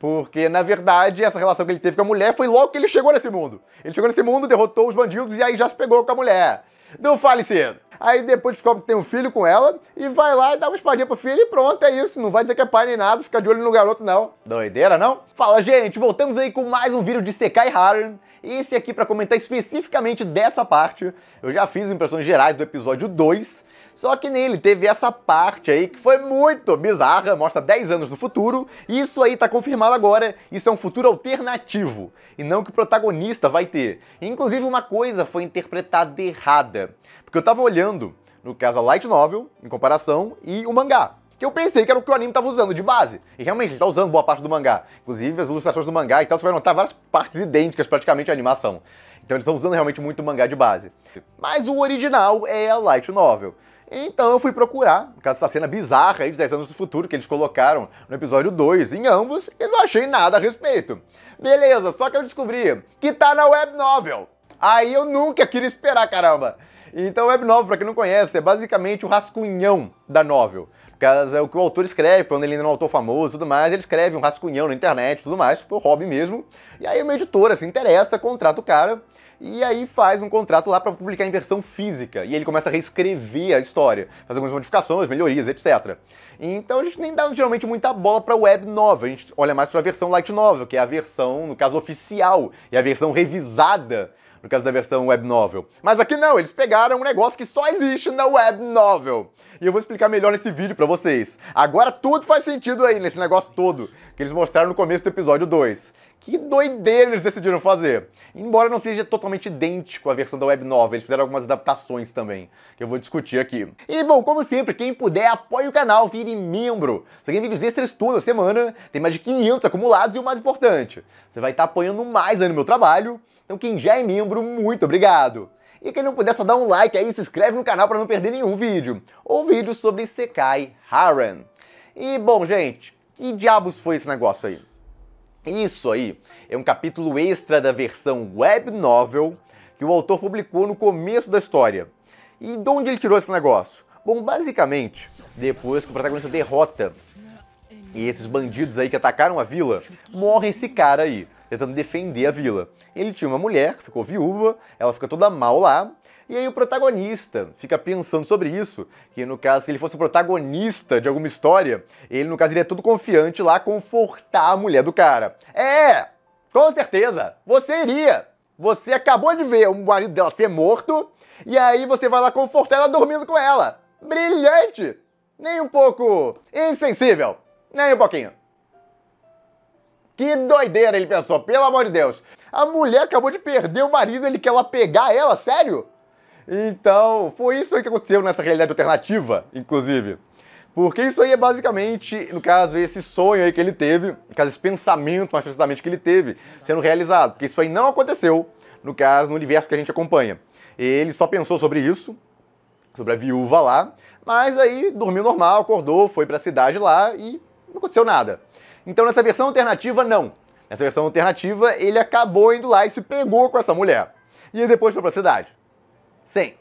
Porque, na verdade, essa relação que ele teve com a mulher foi logo que ele chegou nesse mundo. Ele chegou nesse mundo, derrotou os bandidos e aí já se pegou com a mulher. Não fale cedo. Aí depois descobre que tem um filho com ela e vai lá e dá uma espadinha pro filho e pronto, é isso. Não vai dizer que é pai nem nada, fica de olho no garoto, não. Doideira, não? Fala, gente, voltamos aí com mais um vídeo de Sekai Haren. Esse aqui para comentar especificamente dessa parte. Eu já fiz impressões gerais do episódio 2 só que nele teve essa parte aí que foi muito bizarra, mostra 10 anos no futuro, e isso aí tá confirmado agora, isso é um futuro alternativo, e não que o protagonista vai ter. Inclusive uma coisa foi interpretada errada, porque eu tava olhando, no caso a light novel, em comparação, e o mangá que eu pensei que era o que o anime estava usando de base. E realmente ele está usando boa parte do mangá. Inclusive as ilustrações do mangá e tal, você vai notar várias partes idênticas praticamente à animação. Então eles estão usando realmente muito o mangá de base. Mas o original é a light novel. Então eu fui procurar, por essa cena bizarra aí de 10 anos do futuro que eles colocaram no episódio 2 em ambos e não achei nada a respeito. Beleza, só que eu descobri que tá na web novel. Aí eu nunca queria esperar, caramba. Então web novel, para quem não conhece, é basicamente o rascunhão da novel. Caso é o que o autor escreve, quando ele ainda não é um autor famoso e tudo mais, ele escreve um rascunhão na internet e tudo mais, por hobby mesmo. E aí uma editora se interessa, contrata o cara e aí faz um contrato lá para publicar em versão física. E ele começa a reescrever a história, fazer algumas modificações, melhorias, etc. Então a gente nem dá geralmente muita bola para web nova, a gente olha mais para a versão light novel, que é a versão, no caso, oficial, e a versão revisada no caso da versão web novel. Mas aqui não, eles pegaram um negócio que só existe na web novel. E eu vou explicar melhor nesse vídeo para vocês. Agora tudo faz sentido aí nesse negócio todo que eles mostraram no começo do episódio 2. Que doideira eles decidiram fazer. Embora não seja totalmente idêntico à versão da web nova, eles fizeram algumas adaptações também, que eu vou discutir aqui. E bom, como sempre, quem puder, apoie o canal, vire membro. Você tem vídeos extras toda semana, tem mais de 500 acumulados e o mais importante, você vai estar tá apoiando mais aí no meu trabalho. Então quem já é membro, muito obrigado. E quem não puder, só dá um like aí e se inscreve no canal para não perder nenhum vídeo. Ou vídeo sobre Sekai Haren. E bom, gente, que diabos foi esse negócio aí? Isso aí é um capítulo extra da versão web novel que o autor publicou no começo da história. E de onde ele tirou esse negócio? Bom, basicamente, depois que o protagonista derrota e esses bandidos aí que atacaram a vila, morre esse cara aí, tentando defender a vila. Ele tinha uma mulher, ficou viúva, ela fica toda mal lá, e aí o protagonista fica pensando sobre isso, que no caso, se ele fosse o protagonista de alguma história, ele no caso iria é todo confiante lá confortar a mulher do cara. É! Com certeza! Você iria! Você acabou de ver o marido dela ser morto, e aí você vai lá confortar ela dormindo com ela. Brilhante! Nem um pouco insensível! Nem um pouquinho. Que doideira, ele pensou, pelo amor de Deus. A mulher acabou de perder o marido, ele quer lá pegar ela, sério? Então, foi isso aí que aconteceu nessa realidade alternativa, inclusive. Porque isso aí é basicamente, no caso, esse sonho aí que ele teve, no caso, esse pensamento mais precisamente que ele teve, sendo realizado. Porque isso aí não aconteceu, no caso, no universo que a gente acompanha. Ele só pensou sobre isso, sobre a viúva lá, mas aí dormiu normal, acordou, foi para a cidade lá e não aconteceu nada. Então, nessa versão alternativa, não. Nessa versão alternativa, ele acabou indo lá e se pegou com essa mulher. E depois foi para a cidade. Sim.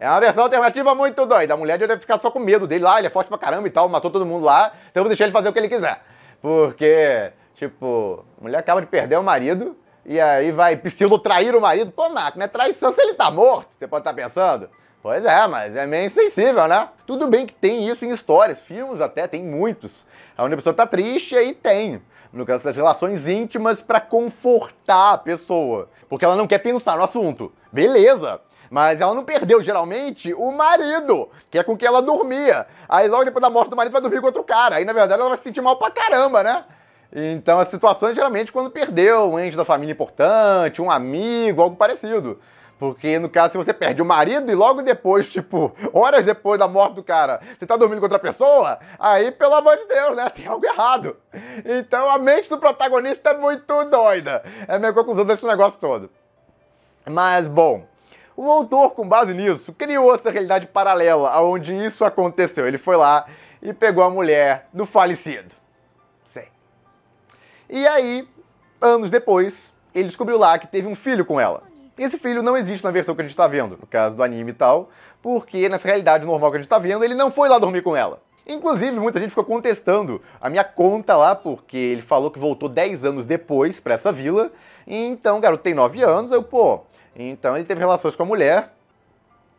É uma versão alternativa muito doida. A mulher deve ter ficado só com medo dele lá, ele é forte pra caramba e tal, matou todo mundo lá, então eu vou deixar ele fazer o que ele quiser. Porque, tipo, a mulher acaba de perder o marido e aí vai pseudo trair o marido. Pô, Naco, né? Traição se ele tá morto, você pode estar tá pensando. Pois é, mas é meio insensível, né? Tudo bem que tem isso em histórias, filmes até, tem muitos. A a pessoa tá triste, é aí tem. No caso, das relações íntimas para confortar a pessoa. Porque ela não quer pensar no assunto. Beleza! Mas ela não perdeu, geralmente, o marido, que é com quem ela dormia. Aí logo depois da morte do marido vai dormir com outro cara. Aí, na verdade, ela vai se sentir mal pra caramba, né? Então, as situações geralmente quando perdeu um ente da família importante, um amigo, algo parecido. Porque, no caso, se você perde o marido e logo depois, tipo, horas depois da morte do cara, você tá dormindo com outra pessoa, aí, pelo amor de Deus, né? Tem algo errado. Então, a mente do protagonista é muito doida. É a minha conclusão desse negócio todo. Mas, bom, o autor, com base nisso, criou essa realidade paralela onde isso aconteceu. Ele foi lá e pegou a mulher do falecido. Sim. E aí, anos depois, ele descobriu lá que teve um filho com ela. Esse filho não existe na versão que a gente está vendo, no caso do anime e tal, porque nessa realidade normal que a gente está vendo, ele não foi lá dormir com ela. Inclusive, muita gente ficou contestando a minha conta lá, porque ele falou que voltou 10 anos depois para essa vila. Então, o garoto tem 9 anos, eu, pô, então ele teve relações com a mulher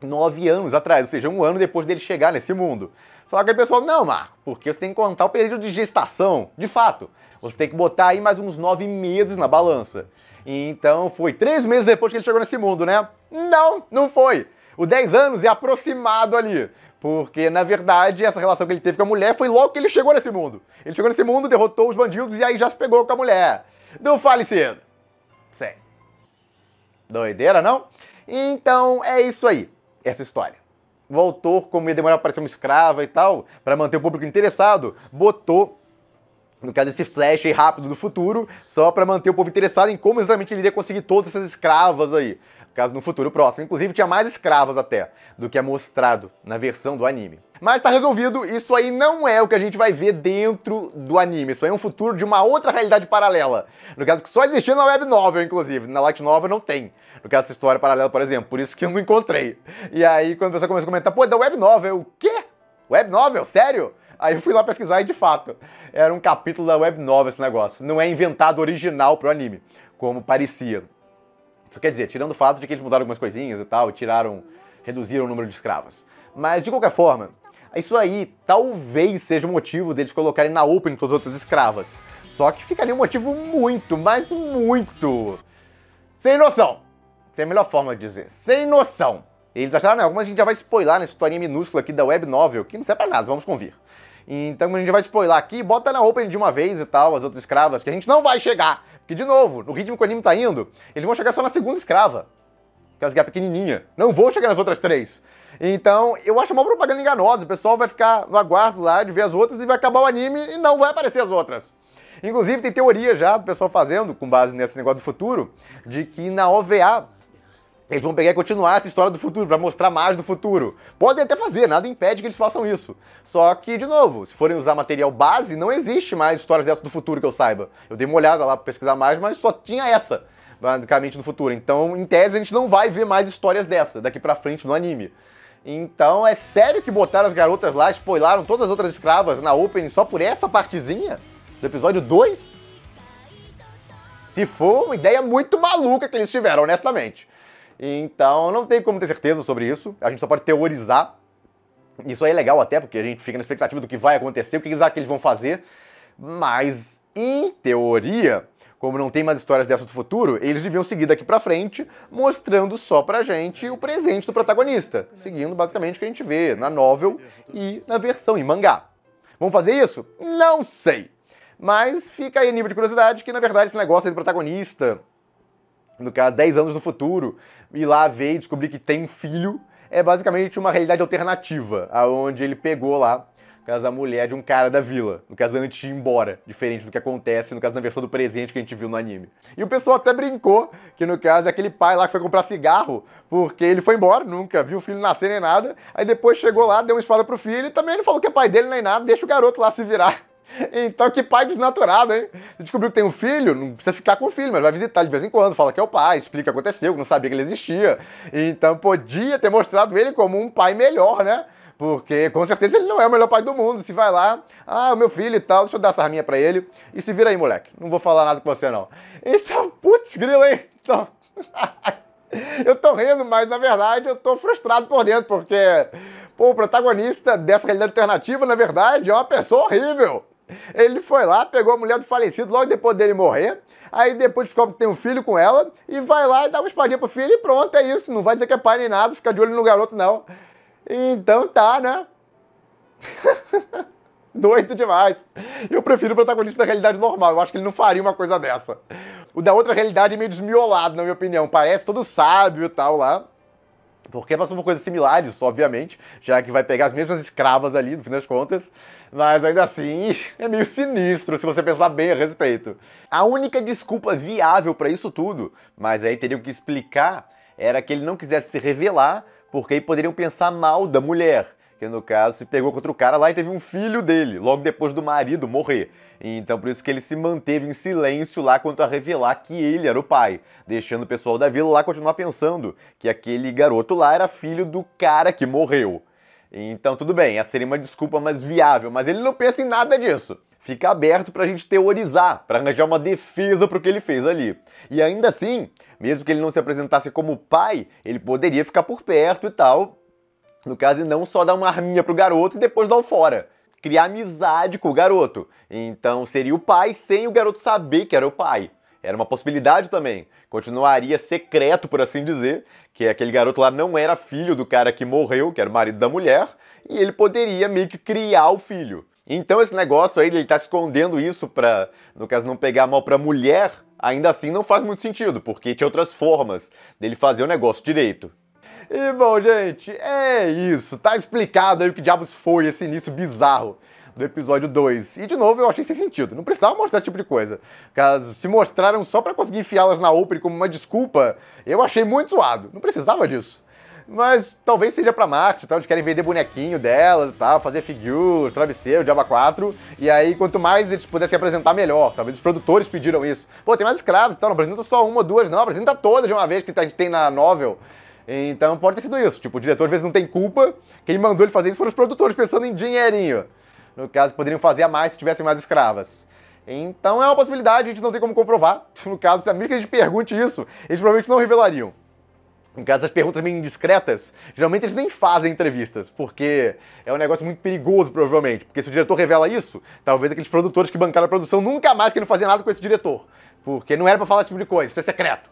nove anos atrás, ou seja, um ano depois dele chegar nesse mundo. Só que a pessoa, não, Marco, porque você tem que contar o período de gestação, de fato. Você tem que botar aí mais uns nove meses na balança. Então foi três meses depois que ele chegou nesse mundo, né? Não, não foi. O dez anos é aproximado ali. Porque, na verdade, essa relação que ele teve com a mulher foi logo que ele chegou nesse mundo. Ele chegou nesse mundo, derrotou os bandidos e aí já se pegou com a mulher. Não fale cedo. Sério. Doideira, não? Então é isso aí, essa história. O autor, como ia demorar para ser uma escrava e tal, para manter o público interessado, botou, no caso, esse flash aí rápido do futuro, só para manter o povo interessado em como exatamente ele iria conseguir todas essas escravas aí caso no futuro próximo. Inclusive tinha mais escravas até do que é mostrado na versão do anime. Mas tá resolvido, isso aí não é o que a gente vai ver dentro do anime. Isso aí é um futuro de uma outra realidade paralela. No caso que só existia na web novel, inclusive. Na light novel não tem. No caso essa história paralela, por exemplo. Por isso que eu não encontrei. E aí quando a pessoa começa a comentar, pô, é da web novel, o quê? Web novel? Sério? Aí eu fui lá pesquisar e de fato, era um capítulo da web novel esse negócio. Não é inventado original pro anime, como parecia. Quer dizer, tirando o fato de que eles mudaram algumas coisinhas e tal, tiraram, reduziram o número de escravas, Mas de qualquer forma, isso aí talvez seja o motivo deles colocarem na Open todas as outras escravas. Só que ficaria um motivo muito, mas muito sem noção. Essa é a melhor forma de dizer. Sem noção. Eles acharam, né? alguma a gente já vai spoiler nessa historinha minúscula aqui da web novel, que não serve pra nada, vamos convir. Então a gente vai spoiler aqui, bota na open de uma vez e tal, as outras escravas, que a gente não vai chegar. Porque, de novo, no ritmo que o anime tá indo, eles vão chegar só na segunda escrava. Que é a pequenininha. Não vou chegar nas outras três. Então, eu acho uma propaganda enganosa. O pessoal vai ficar no aguardo lá de ver as outras e vai acabar o anime e não vai aparecer as outras. Inclusive, tem teoria já do pessoal fazendo, com base nesse negócio do futuro, de que na OVA eles vão pegar e continuar essa história do futuro, para mostrar mais do futuro. Podem até fazer, nada impede que eles façam isso. Só que, de novo, se forem usar material base, não existe mais histórias dessas do futuro que eu saiba. Eu dei uma olhada lá pra pesquisar mais, mas só tinha essa, basicamente, no futuro. Então, em tese, a gente não vai ver mais histórias dessa daqui pra frente no anime. Então, é sério que botaram as garotas lá, spoilaram todas as outras escravas na Open só por essa partezinha? Do episódio 2? Se for uma ideia muito maluca que eles tiveram, honestamente. Então, não tem como ter certeza sobre isso, a gente só pode teorizar. Isso aí é legal até, porque a gente fica na expectativa do que vai acontecer, o que exato que eles vão fazer. Mas, em teoria, como não tem mais histórias dessas do futuro, eles deviam seguir daqui para frente, mostrando só pra gente o presente do protagonista, seguindo basicamente o que a gente vê na novel e na versão em mangá. vamos fazer isso? Não sei. Mas fica aí nível de curiosidade que, na verdade, esse negócio aí do protagonista no caso, 10 anos no futuro, ir lá ver e descobrir que tem um filho, é basicamente uma realidade alternativa, aonde ele pegou lá, no caso, a mulher de um cara da vila, no caso, antes de ir embora, diferente do que acontece, no caso, na versão do presente que a gente viu no anime. E o pessoal até brincou, que no caso, é aquele pai lá que foi comprar cigarro, porque ele foi embora, nunca viu o filho nascer nem nada, aí depois chegou lá, deu uma espada pro filho, e também não falou que é pai dele nem nada, deixa o garoto lá se virar. Então, que pai desnaturado, hein? Você descobriu que tem um filho, não precisa ficar com o filho, mas vai visitar de vez em quando, fala que é o pai, explica o que aconteceu, que não sabia que ele existia. Então, podia ter mostrado ele como um pai melhor, né? Porque com certeza ele não é o melhor pai do mundo. Se vai lá, ah, o meu filho e tal, deixa eu dar essa arminha pra ele. E se vira aí, moleque. Não vou falar nada com você, não. Então, putz, grilo, hein? Então. eu tô rindo, mas na verdade eu tô frustrado por dentro, porque. Pô, o protagonista dessa realidade alternativa, na verdade, é uma pessoa horrível. Ele foi lá, pegou a mulher do falecido logo depois dele morrer. Aí depois descobre que tem um filho com ela e vai lá e dá uma espadinha pro filho e pronto, é isso. Não vai dizer que é pai nem nada, fica de olho no garoto, não. Então tá, né? Doido demais. Eu prefiro o protagonista da realidade normal. Eu acho que ele não faria uma coisa dessa. O da outra realidade é meio desmiolado, na minha opinião. Parece todo sábio e tal lá. Porque passou por coisas similares, obviamente, já que vai pegar as mesmas escravas ali, no fim das contas, mas ainda assim é meio sinistro se você pensar bem a respeito. A única desculpa viável para isso tudo, mas aí teriam que explicar, era que ele não quisesse se revelar, porque aí poderiam pensar mal da mulher, que no caso se pegou contra o cara lá e teve um filho dele, logo depois do marido morrer então por isso que ele se manteve em silêncio lá quanto a revelar que ele era o pai, deixando o pessoal da vila lá continuar pensando que aquele garoto lá era filho do cara que morreu. Então tudo bem, essa seria uma desculpa mais viável, mas ele não pensa em nada disso fica aberto para a gente teorizar, para arranjar uma defesa para o que ele fez ali. E ainda assim, mesmo que ele não se apresentasse como pai, ele poderia ficar por perto e tal. No caso, e não só dar uma arminha pro garoto e depois dar o fora criar amizade com o garoto. Então seria o pai sem o garoto saber que era o pai. Era uma possibilidade também. Continuaria secreto, por assim dizer, que aquele garoto lá não era filho do cara que morreu, que era o marido da mulher, e ele poderia meio que criar o filho. Então esse negócio aí, ele tá escondendo isso pra, no caso, não pegar mal pra mulher, ainda assim não faz muito sentido, porque tinha outras formas dele fazer o negócio direito. E bom, gente, é isso. Tá explicado aí o que diabos foi esse início bizarro do episódio 2. E de novo, eu achei sem sentido. Não precisava mostrar esse tipo de coisa. Caso se mostraram só para conseguir enfiá-las na Oprah como uma desculpa, eu achei muito zoado. Não precisava disso. Mas talvez seja pra Marte, tá? eles querem vender bonequinho delas e tal, fazer figures, travesseiro, Java 4. E aí, quanto mais eles pudessem apresentar, melhor. Talvez os produtores pediram isso. Pô, tem mais escravos e tal, não apresenta só uma ou duas, não, apresenta todas de uma vez que a gente tem na novel. Então pode ter sido isso. Tipo, o diretor às vezes não tem culpa. Quem mandou ele fazer isso foram os produtores pensando em dinheirinho. No caso, poderiam fazer a mais se tivessem mais escravas. Então é uma possibilidade, a gente não tem como comprovar. No caso, se a que a gente pergunte isso, eles provavelmente não revelariam. No caso as perguntas meio indiscretas, geralmente eles nem fazem entrevistas, porque é um negócio muito perigoso, provavelmente. Porque se o diretor revela isso, talvez aqueles produtores que bancaram a produção nunca mais queiram fazer nada com esse diretor. Porque não era para falar esse tipo de coisa, isso é secreto.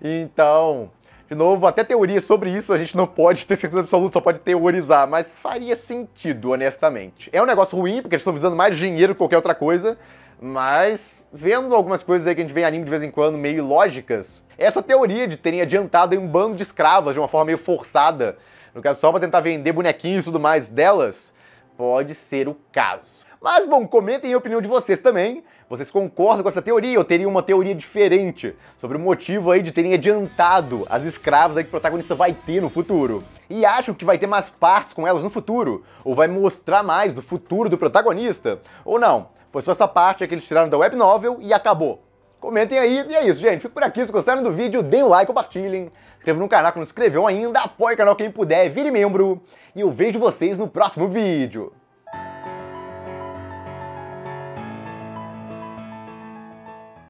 Então, de novo, até teoria sobre isso a gente não pode ter certeza absoluta, só pode teorizar, mas faria sentido, honestamente. É um negócio ruim, porque eles estão visando mais dinheiro que qualquer outra coisa, mas vendo algumas coisas aí que a gente vê em anime de vez em quando meio lógicas, essa teoria de terem adiantado um bando de escravas de uma forma meio forçada, no caso só para tentar vender bonequinhos e tudo mais delas, pode ser o caso. Mas bom, comentem a opinião de vocês também. Vocês concordam com essa teoria ou teriam uma teoria diferente sobre o motivo aí de terem adiantado as escravas aí que o protagonista vai ter no futuro? E acham que vai ter mais partes com elas no futuro? Ou vai mostrar mais do futuro do protagonista? Ou não? Foi só essa parte que eles tiraram da web novel e acabou. Comentem aí, e é isso, gente. Fico por aqui. Se gostaram do vídeo, deem um like, compartilhem. Inscrevam no canal que não inscreveu ainda, apoie o canal quem puder, vire membro. E eu vejo vocês no próximo vídeo.